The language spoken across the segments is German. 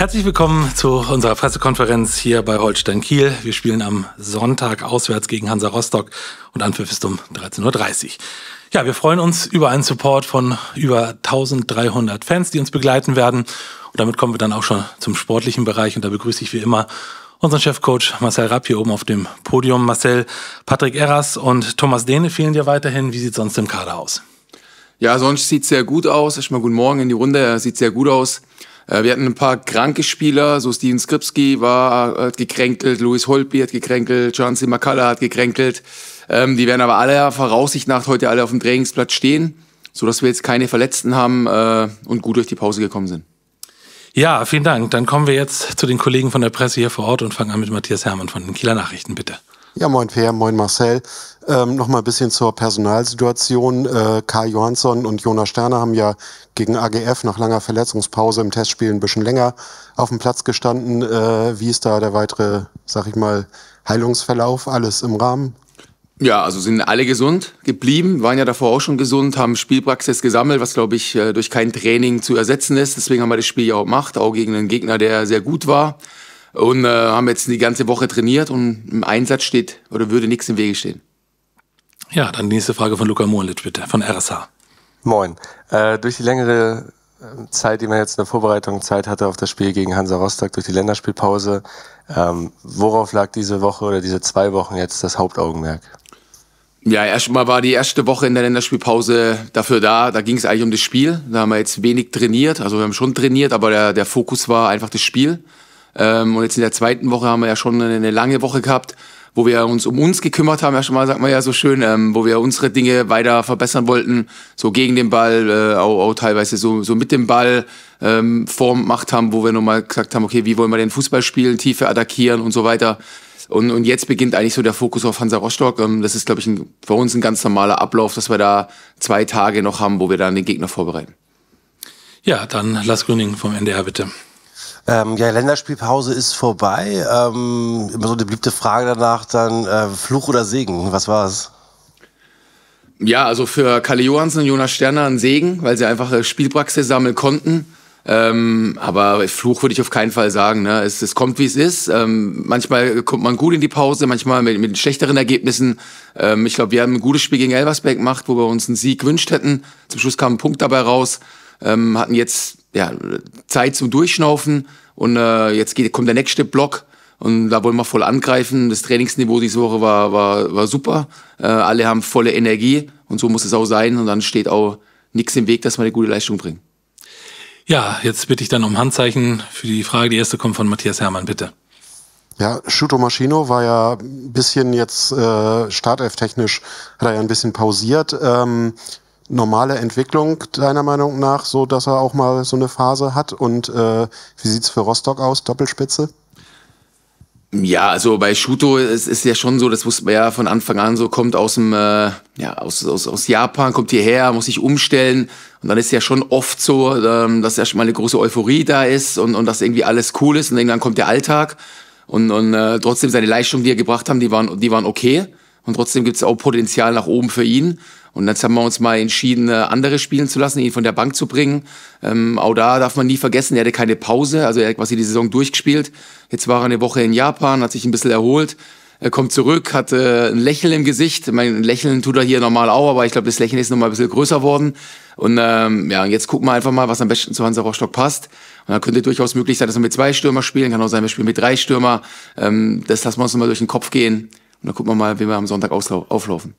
Herzlich willkommen zu unserer Pressekonferenz hier bei Holstein Kiel. Wir spielen am Sonntag auswärts gegen Hansa Rostock und Anpfiff ist um 13.30 Uhr. Ja, wir freuen uns über einen Support von über 1300 Fans, die uns begleiten werden. Und damit kommen wir dann auch schon zum sportlichen Bereich und da begrüße ich wie immer unseren Chefcoach Marcel Rapp hier oben auf dem Podium. Marcel, Patrick Erras und Thomas Dehne fehlen dir weiterhin. Wie sieht sonst im Kader aus? Ja, sonst sieht sehr gut aus. Erstmal guten Morgen in die Runde. Er Sieht sehr gut aus. Äh, wir hatten ein paar kranke Spieler, so Steven Skripski war, äh, hat gekränkelt, Louis Holby hat gekränkelt, Chauncey McCullough hat gekränkelt. Ähm, die werden aber alle Voraussicht nach heute alle auf dem Trainingsplatz stehen, sodass wir jetzt keine Verletzten haben äh, und gut durch die Pause gekommen sind. Ja, vielen Dank. Dann kommen wir jetzt zu den Kollegen von der Presse hier vor Ort und fangen an mit Matthias Hermann von den Kieler Nachrichten, bitte. Ja, moin Pierre, moin Marcel. Ähm, Nochmal ein bisschen zur Personalsituation. Äh, Karl Johansson und Jonas Sterner haben ja gegen AGF nach langer Verletzungspause im Testspiel ein bisschen länger auf dem Platz gestanden. Äh, wie ist da der weitere, sag ich mal, Heilungsverlauf? Alles im Rahmen? Ja, also sind alle gesund geblieben, waren ja davor auch schon gesund, haben Spielpraxis gesammelt, was glaube ich äh, durch kein Training zu ersetzen ist. Deswegen haben wir das Spiel ja auch gemacht, auch gegen einen Gegner, der sehr gut war und äh, haben jetzt die ganze Woche trainiert und im Einsatz steht oder würde nichts im Wege stehen. Ja, dann die nächste Frage von Luca Mohlitsch bitte, von RSH. Moin. Äh, durch die längere ähm, Zeit, die man jetzt in der Vorbereitung Zeit hatte auf das Spiel gegen Hansa Rostock durch die Länderspielpause, ähm, worauf lag diese Woche oder diese zwei Wochen jetzt das Hauptaugenmerk? Ja, erstmal war die erste Woche in der Länderspielpause dafür da. Da ging es eigentlich um das Spiel. Da haben wir jetzt wenig trainiert. Also wir haben schon trainiert, aber der, der Fokus war einfach das Spiel. Ähm, und jetzt in der zweiten Woche haben wir ja schon eine, eine, lange Woche gehabt, wo wir uns um uns gekümmert haben, ja schon mal, sagt man ja so schön, ähm, wo wir unsere Dinge weiter verbessern wollten, so gegen den Ball, äh, auch, auch, teilweise so, so mit dem Ball ähm, Form gemacht haben, wo wir nochmal gesagt haben, okay, wie wollen wir den Fußball spielen, Tiefe attackieren und so weiter. Und, und jetzt beginnt eigentlich so der Fokus auf Hansa Rostock. Ähm, das ist, glaube ich, ein, für uns ein ganz normaler Ablauf, dass wir da zwei Tage noch haben, wo wir dann den Gegner vorbereiten. Ja, dann Lars Grüning vom NDR bitte. Ähm, ja, Länderspielpause ist vorbei. Ähm, immer so eine beliebte Frage danach dann, äh, Fluch oder Segen, was war es? Ja, also für Kalle Johansen und Jonas Sterner ein Segen, weil sie einfach äh, Spielpraxis sammeln konnten. Ähm, aber Fluch würde ich auf keinen Fall sagen. Ne? Es, es kommt, wie es ist. Ähm, manchmal kommt man gut in die Pause, manchmal mit, mit schlechteren Ergebnissen. Ähm, ich glaube, wir haben ein gutes Spiel gegen Elversberg gemacht, wo wir uns einen Sieg gewünscht hätten. Zum Schluss kam ein Punkt dabei raus. Ähm, hatten jetzt ja, Zeit zum Durchschnaufen und äh, jetzt geht, kommt der nächste Block und da wollen wir voll angreifen. Das Trainingsniveau diese Woche war, war, war super. Äh, alle haben volle Energie und so muss es auch sein und dann steht auch nichts im Weg, dass wir eine gute Leistung bringen. Ja, jetzt bitte ich dann um Handzeichen für die Frage. Die erste kommt von Matthias Hermann, bitte. Ja, Shuto Maschino war ja ein bisschen jetzt äh, startelftechnisch, hat er ja ein bisschen pausiert. Ähm, normale Entwicklung deiner Meinung nach, so dass er auch mal so eine Phase hat? Und äh, wie sieht's für Rostock aus, Doppelspitze? Ja, also bei Shuto es ist ja schon so, das wusste man ja von Anfang an so, kommt aus dem, äh, ja, aus, aus, aus Japan, kommt hierher, muss sich umstellen. Und dann ist ja schon oft so, ähm, dass ja schon mal eine große Euphorie da ist und, und dass irgendwie alles cool ist und irgendwann kommt der Alltag. Und, und äh, trotzdem seine Leistungen, die er gebracht haben, die waren, die waren okay. Und trotzdem gibt's auch Potenzial nach oben für ihn. Und jetzt haben wir uns mal entschieden, äh, andere spielen zu lassen, ihn von der Bank zu bringen. Ähm, auch da darf man nie vergessen, er hatte keine Pause, also er hat quasi die Saison durchgespielt. Jetzt war er eine Woche in Japan, hat sich ein bisschen erholt. Er kommt zurück, hat äh, ein Lächeln im Gesicht. Mein Lächeln tut er hier normal auch, aber ich glaube, das Lächeln ist nochmal ein bisschen größer worden. Und ähm, ja, jetzt gucken wir einfach mal, was am besten zu Hansa Rostock passt. Und dann könnte durchaus möglich sein, dass wir mit zwei Stürmer spielen. Kann auch sein, wir spielen mit drei Stürmer. Ähm, das lassen wir uns nochmal durch den Kopf gehen. Und dann gucken wir mal, wie wir am Sonntag auflaufen.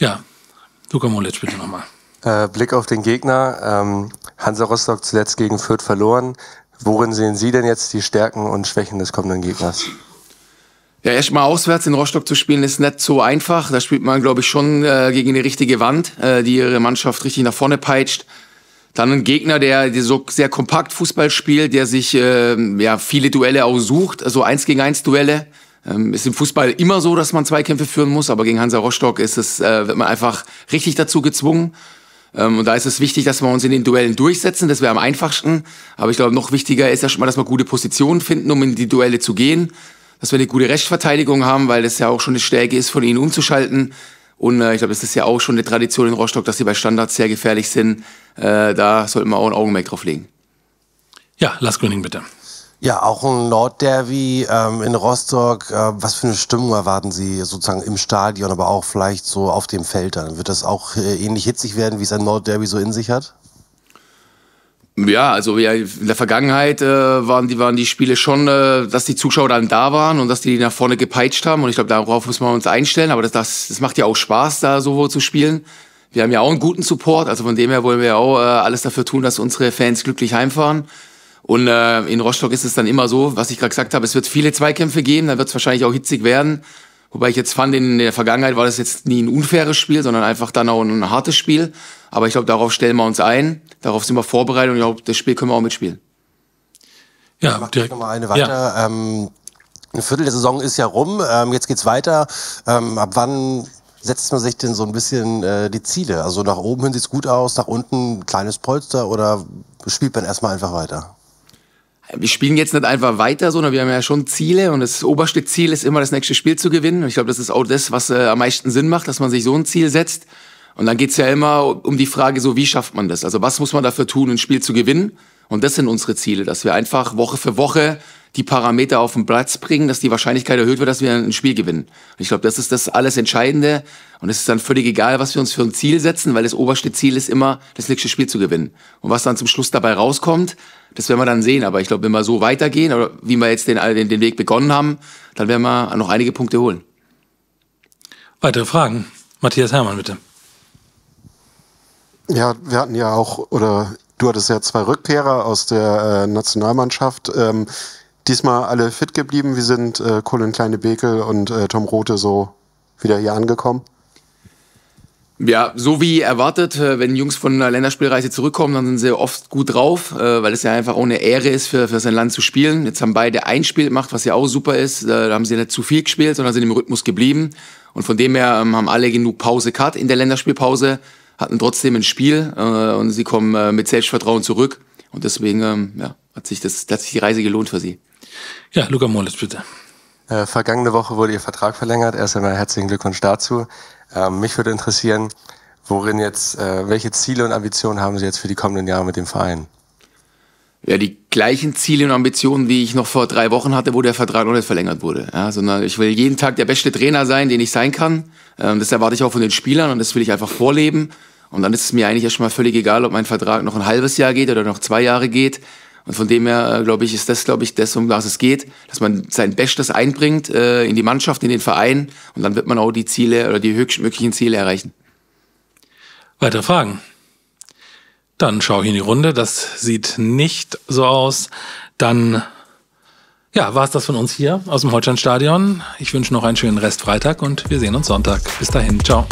Ja, Luka Molic bitte nochmal. Äh, Blick auf den Gegner. Ähm, Hansa Rostock zuletzt gegen Fürth verloren. Worin sehen Sie denn jetzt die Stärken und Schwächen des kommenden Gegners? Ja, erstmal auswärts in Rostock zu spielen ist nicht so einfach. Da spielt man, glaube ich, schon äh, gegen die richtige Wand, äh, die ihre Mannschaft richtig nach vorne peitscht. Dann ein Gegner, der, der so sehr kompakt Fußball spielt, der sich äh, ja, viele Duelle aussucht, also eins gegen eins Duelle. Ähm, ist im Fußball immer so, dass man Zweikämpfe führen muss, aber gegen Hansa Rostock ist es, äh, wird man einfach richtig dazu gezwungen. Ähm, und da ist es wichtig, dass wir uns in den Duellen durchsetzen. Das wäre am einfachsten. Aber ich glaube, noch wichtiger ist erstmal, dass wir gute Positionen finden, um in die Duelle zu gehen. Dass wir eine gute Rechtsverteidigung haben, weil das ja auch schon eine Stärke ist, von ihnen umzuschalten. Und äh, ich glaube, das ist ja auch schon eine Tradition in Rostock, dass sie bei Standards sehr gefährlich sind. Äh, da sollten wir auch ein Augenmerk drauf legen. Ja, Lars Gröning bitte. Ja, auch ein Nordderby ähm, in Rostock. Äh, was für eine Stimmung erwarten Sie sozusagen im Stadion, aber auch vielleicht so auf dem Feld dann? Wird das auch äh, ähnlich hitzig werden, wie es ein Nordderby so in sich hat? Ja, also ja, in der Vergangenheit äh, waren, die, waren die Spiele schon, äh, dass die Zuschauer dann da waren und dass die nach vorne gepeitscht haben. Und ich glaube, darauf müssen wir uns einstellen. Aber das, das, das macht ja auch Spaß, da so zu spielen. Wir haben ja auch einen guten Support. Also von dem her wollen wir ja auch äh, alles dafür tun, dass unsere Fans glücklich heimfahren. Und äh, in Rostock ist es dann immer so, was ich gerade gesagt habe, es wird viele Zweikämpfe geben, dann wird es wahrscheinlich auch hitzig werden. Wobei ich jetzt fand, in der Vergangenheit war das jetzt nie ein unfaires Spiel, sondern einfach dann auch ein hartes Spiel. Aber ich glaube, darauf stellen wir uns ein, darauf sind wir vorbereitet und ich glaube, das Spiel können wir auch mitspielen. Ja, ich mach direkt. nochmal eine weiter. Ja. Ähm, ein Viertel der Saison ist ja rum, ähm, jetzt geht's weiter. Ähm, ab wann setzt man sich denn so ein bisschen äh, die Ziele? Also nach oben hin sieht's gut aus, nach unten ein kleines Polster oder spielt man erstmal einfach weiter? wir spielen jetzt nicht einfach weiter, sondern wir haben ja schon Ziele und das oberste Ziel ist immer, das nächste Spiel zu gewinnen. Und ich glaube, das ist auch das, was äh, am meisten Sinn macht, dass man sich so ein Ziel setzt. Und dann geht's ja immer um die Frage, so wie schafft man das? Also was muss man dafür tun, ein Spiel zu gewinnen? Und das sind unsere Ziele, dass wir einfach Woche für Woche die Parameter auf den Platz bringen, dass die Wahrscheinlichkeit erhöht wird, dass wir ein Spiel gewinnen. Und ich glaube, das ist das alles Entscheidende. Und es ist dann völlig egal, was wir uns für ein Ziel setzen, weil das oberste Ziel ist immer, das nächste Spiel zu gewinnen. Und was dann zum Schluss dabei rauskommt, das werden wir dann sehen. Aber ich glaube, wenn wir so weitergehen oder wie wir jetzt den, den, den Weg begonnen haben, dann werden wir noch einige Punkte holen. Weitere Fragen? Matthias Hermann, bitte. Ja, wir hatten ja auch, oder du hattest ja zwei Rückkehrer aus der äh, Nationalmannschaft. Ähm, diesmal alle fit geblieben. Wie sind äh, Colin Kleine-Bekel und äh, Tom Rote so wieder hier angekommen? Ja, so wie erwartet, äh, wenn Jungs von einer Länderspielreise zurückkommen, dann sind sie oft gut drauf, äh, weil es ja einfach auch eine Ehre ist, für, für sein Land zu spielen. Jetzt haben beide ein Spiel gemacht, was ja auch super ist. Äh, da haben sie nicht zu viel gespielt, sondern sind im Rhythmus geblieben. Und von dem her ähm, haben alle genug Pause gehabt in der Länderspielpause, hatten trotzdem ein Spiel und sie kommen mit Selbstvertrauen zurück. Und deswegen ähm, ja, hat, sich das, hat sich die Reise gelohnt für sie. Ja, Luca Mollitz, bitte. Äh, vergangene Woche wurde Ihr Vertrag verlängert. Erst einmal herzlichen Glückwunsch dazu. Ähm, mich würde interessieren, worin jetzt, äh, welche Ziele und Ambitionen haben Sie jetzt für die kommenden Jahre mit dem Verein? Ja, die gleichen Ziele und Ambitionen, wie ich noch vor drei Wochen hatte, wo der Vertrag noch nicht verlängert wurde. Ja, sondern ich will jeden Tag der beste Trainer sein, den ich sein kann. Ähm, das erwarte ich auch von den Spielern und das will ich einfach vorleben. Und dann ist es mir eigentlich erstmal völlig egal, ob mein Vertrag noch ein halbes Jahr geht oder noch zwei Jahre geht. Und von dem her, äh, glaube ich, ist das, glaube ich, das, um was es geht, dass man sein Bestes einbringt äh, in die Mannschaft, in den Verein und dann wird man auch die Ziele oder die höchstmöglichen Ziele erreichen. Weitere Fragen? Dann schaue ich in die Runde. Das sieht nicht so aus. Dann, ja, war es das von uns hier aus dem Holsteinstadion. Ich wünsche noch einen schönen Rest Freitag und wir sehen uns Sonntag. Bis dahin. Ciao.